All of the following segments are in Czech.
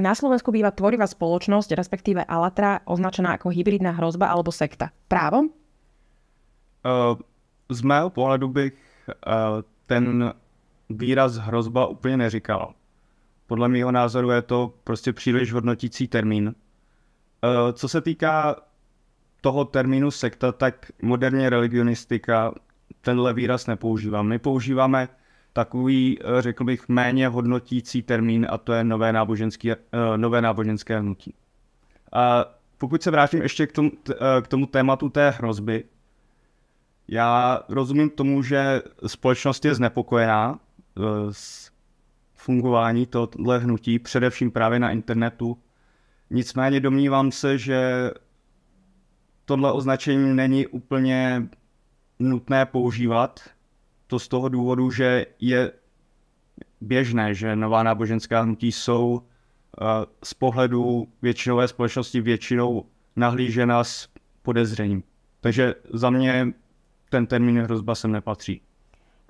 Na Slovensku býva tvorivá spoločnosť, respektíve Alatra, označená ako hybridná hrozba alebo sekta. Právom? Uh, z mého pohledu bych uh, ten výraz hrozba úplně neříkal. Podle mého názoru je to prostě příliš hodnotící termín. Uh, co se týká toho termínu sekta, tak moderní religionistika tenhle výraz nepoužívá. My používáme takový, eh, řekl bych, méně hodnotící termín a to je nové náboženské, eh, nové náboženské hnutí. A pokud se vrátím ještě k tomu, eh, k tomu tématu té hrozby, já rozumím tomu, že společnost je znepokojená z fungování tohle hnutí, především právě na internetu. Nicméně domnívám se, že tohle označení není úplně nutné používat, to z toho důvodu, že je běžné, že nová náboženská hnutí jsou eh, z pohledu většinové společnosti většinou nahlížena s podezřením. Takže za mě ten termín hrozba sem nepatří.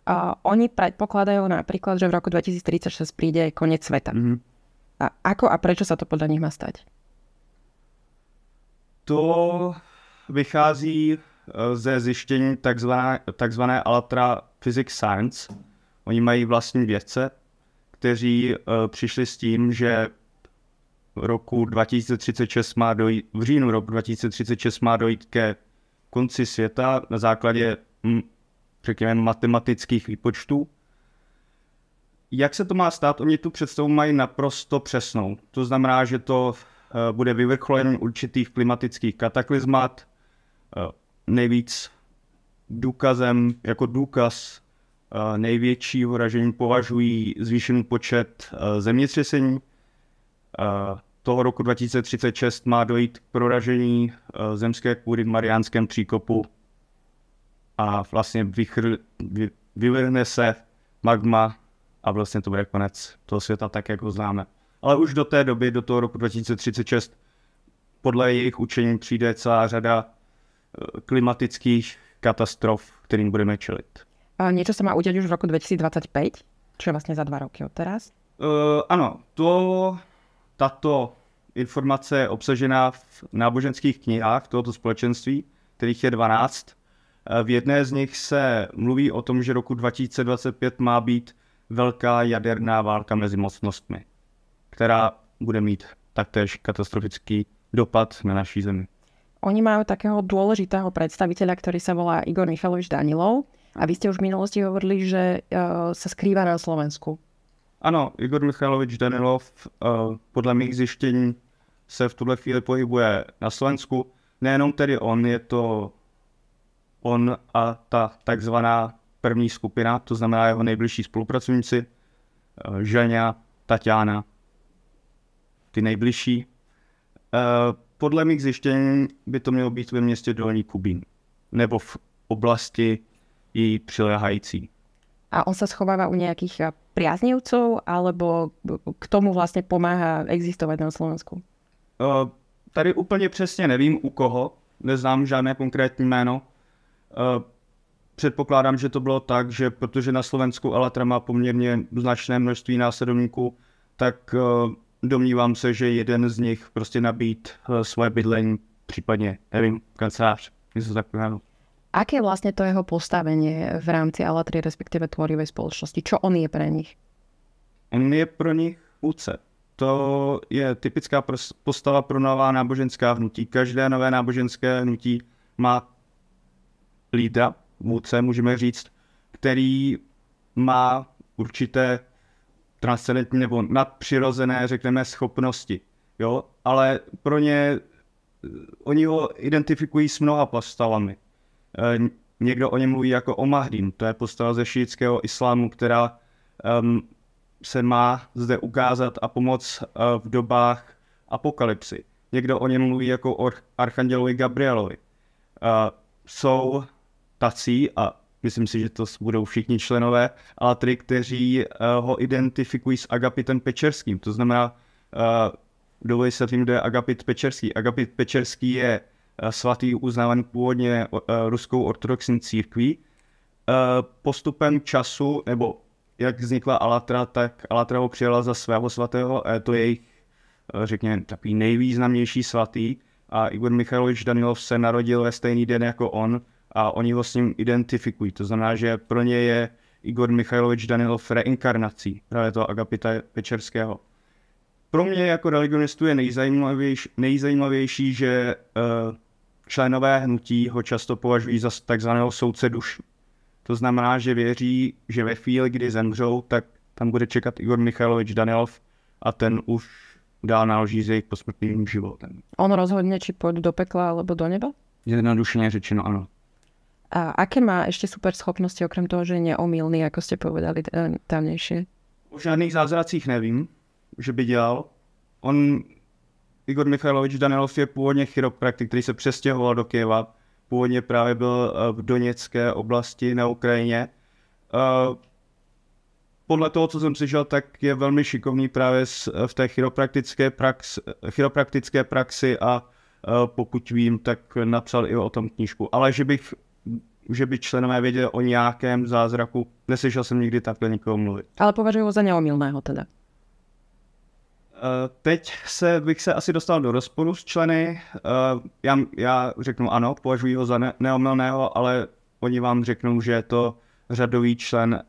A oni předpokládají například, že v roku 2036 přijde konec světa. Mm-hmm. A ako a proč se to podle nich má stať? To vychází Eh, ze zjištění takzvané, takzvané Alatra Physics Science. Oni mají vlastní vědce, kteří eh, přišli s tím, že roku 2036 má dojít, v říjnu roku 2036 má dojít ke konci světa na základě, hm, řekněme, matematických výpočtů. Jak se to má stát? Oni tu představu mají naprosto přesnou. To znamená, že to eh, bude vyvrcholen určitých klimatických kataklizmat, nejvíc důkazem, jako důkaz eh, největšího ražení považují zvýšený počet eh, zemětřesení. Eh, toho roku 2036 má dojít k proražení zemské kůry v Mariánském příkopu a vlastně vychr, vy, vyvrhne se magma a vlastně to bude konec toho světa tak, jak ho známe. Ale už do té doby, do toho roku 2036, podle jejich učení přijde celá řada klimatických katastrof, kterým budeme čelit. A něco se má udělat už v roku 2025, což je vlastně za dva roky od teraz? Uh, ano, to, tato informace je obsažená v náboženských knihách tohoto společenství, kterých je 12. Eh, v jedné z nich se mluví o tom, že roku 2025 má být velká jaderná válka mezi mocnostmi, která bude mít taktéž katastrofický dopad na naší zemi. Oni majú takého dôležitého predstaviteľa, ktorý sa volá Igor Michalovič Danilov. A vy ste už v minulosti hovorili, že uh, sa skrýva na Slovensku. Ano, Igor Michalovič Danilov uh, e, podle mých zjištění se v tuhle chvíli pohybuje na Slovensku. Nejenom tedy on, je to on a ta takzvaná první skupina, to znamená jeho nejbližší spolupracovníci, e, Ženia, Tatiana, ty nejbližší. Uh, podle mých zjištění by to mělo být ve městě Dolní Kubín nebo v oblasti i přilehající. A on se schovává u nějakých eh, priaznivců, alebo k tomu vlastně pomáhá existovat na Slovensku? Eh, tady úplně přesně nevím u koho, neznám žádné konkrétní jméno. Eh, předpokládám, že to bylo tak, že protože na Slovensku Alatra má poměrně značné množství následovníků, tak Domnívám se, že jeden z nich prostě nabít eh, svoje bydlení, případně, nevím, kancelář, něco takového. Aké je vlastně to jeho postavení v rámci ALA3, tvorivé společnosti? Co Čo on je pro nich? On je pro nich úce. To je typická postava pro nová náboženská hnutí. Každé nové náboženské hnutí má lídra, vůdce, můžeme říct, který má určité transcendentní nebo nadpřirozené, řekneme, schopnosti. Jo? Ale pro ně, eh, oni ho identifikují s mnoha postavami. Eh, někdo o něm mluví jako o Mahdín, to je postava ze šítského islámu, která um, se má zde ukázat a pomoct uh, v dobách apokalypsy. Někdo o něm mluví jako o Archandělovi Gabrielovi. Uh, jsou tací, a Myslím si, že to budou všichni členové, ale kteří uh, ho identifikují s Agapitem Pečerským. To znamená, uh, dovolí se tím, kde je Agapit Pečerský. Agapit Pečerský je uh, svatý uznávaný původně uh, ruskou ortodoxní církví. Uh, postupem času, nebo jak vznikla Alatra, tak Alatra ho přijala za svého svatého, uh, to je jejich, uh, řekněme, takový nejvýznamnější svatý. A Igor Michalovič Danilov se narodil ve stejný den jako on, a oni ho s ním identifikují. To znamená, že pro ně je Igor Michajlovič Danilov reinkarnací právě toho Agapita Pečerského. Pro mě jako religionistu je nejzajímavější, nejzajímavější že uh, členové hnutí ho často považují za takzvaného soudce duš. To znamená, že věří, že ve chvíli, kdy zemřou, tak tam bude čekat Igor Michalovič Danilov a ten už dá náloží s jejich posmrtným životem. On rozhodně, či pojď do pekla, alebo do neba? Jednodušeně řečeno ano. A aké má ešte super schopnosti, okrem toho, že je neomilný, ako ste povedali eh, tamnejšie? O žádných zázracích nevím, že by dělal. On, Igor Michailovič Danilov je původně chiropraktik, který se přestěhoval do Kieva. Původně právě byl eh, v Doněcké oblasti na Ukrajině. Eh, podle toho, co jsem slyšel, tak je velmi šikovný právě v té chiropraktické, prax, chiropraktické praxi a pokud vím, tak napsal i o tom knížku. Ale že bych že by členové věděli o nějakém zázraku. Neslyšel jsem nikdy takhle nikoho mluvit. Ale považuji ho za neomilného teda. Eh, teď se, bych se asi dostal do rozporu s členy. Eh, já, já řeknu ano, považuji ho za ne- neomilného, ale oni vám řeknou, že je to řadový člen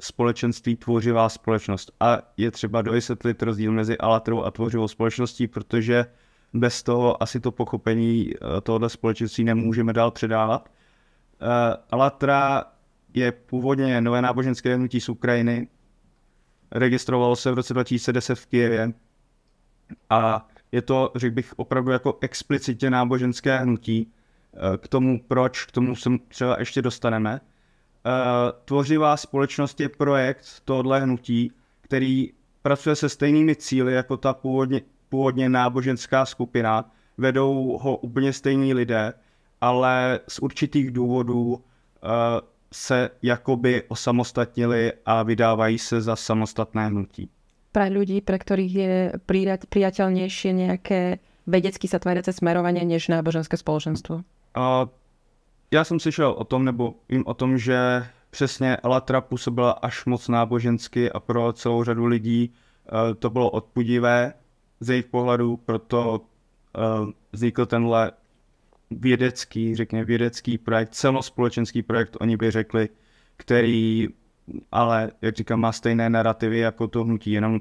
společenství tvořivá společnost. A je třeba dovysvětlit rozdíl mezi alatrou a tvořivou společností, protože bez toho asi to pochopení eh, tohoto společenství nemůžeme dál předávat. Eh, Alatra je původně nové náboženské hnutí z Ukrajiny. Registrovalo se v roce 2010 v Kijevě a je to, řekl bych, opravdu jako explicitně náboženské hnutí. Eh, k tomu proč, k tomu se třeba ještě dostaneme. Eh, tvořivá společnost je projekt tohle hnutí, který pracuje se stejnými cíly jako ta původně, původně náboženská skupina. Vedou ho úplně stejní lidé ale z určitých důvodů eh, se jakoby osamostatnili a vydávají se za samostatné hnutí. Pro lidi, pro kterých je přijatelnější nějaké vědecky satvářece směrování než náboženské společenstvo? Uh, eh, já jsem slyšel o tom, nebo vím o tom, že přesně Latra působila až moc nábožensky a pro celou řadu lidí uh, to bylo odpudivé z jejich pohledu, proto uh, vznikl tenhle vědecký, řekně vědecký projekt, celospolečenský projekt, oni by řekli, který ale, jak říkám, má stejné narrativy jako to hnutí, jenom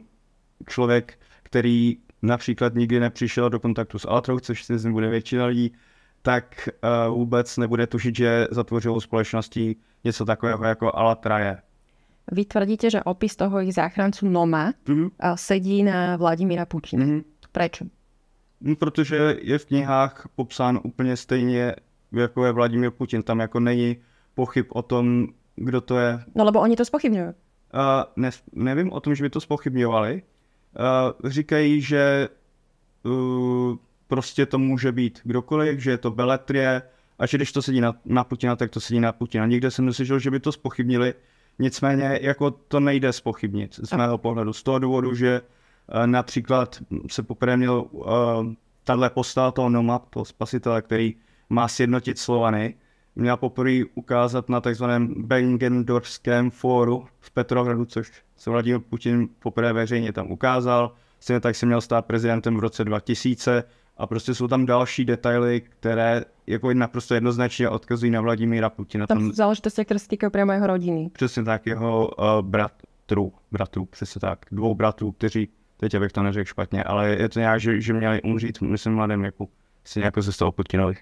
člověk, který například nikdy nepřišel do kontaktu s Altrou, což si myslím bude většina lidí, tak uh, vůbec nebude tušit, že zatvořilo společností něco takového jako Alatra je. Vy tvrdíte, že opis toho ich záchrancu Noma mm-hmm. sedí na Vladimíra Putina. Mm-hmm. Proč? Hm, protože je v knihách popsán úplně stejně, jako je Vladimír Putin. Tam jako není pochyb o tom, kdo to je. No lebo oni to spochybňují. Uh, eh, ne, nevím o tom, že by to spochybňovali. Uh, eh, říkají, že uh, prostě to může být kdokoliv, že je to beletrie a že když to sedí na, na Putina, tak to sedí na Putina. Nikde jsem neslyšel, že by to spochybnili, nicméně jako to nejde spochybnit z mého pohledu, z toho důvodu, že Eh, například se poprvé měl eh, tahle postava toho Nomad, toho spasitele, který má sjednotit Slovany, měla poprvé ukázat na tzv. Bengendorském fóru v Petrohradu, což se Vladimír Putin poprvé veřejně tam ukázal. Stejně tak se měl stát prezidentem v roce 2000 a prostě jsou tam další detaily, které jako naprosto jednoznačně odkazují na Vladimíra Putina. Tam, tam záležitosti, které se týkají jeho rodiny. Přesně tak, jeho uh, eh, bratrů, bratrů, přesně tak, dvou bratrů, kteří Teď abych to neřekl špatně, ale je to nějak, že, že měli umřít, myslím, mladém věku, si nějak z toho podkinali.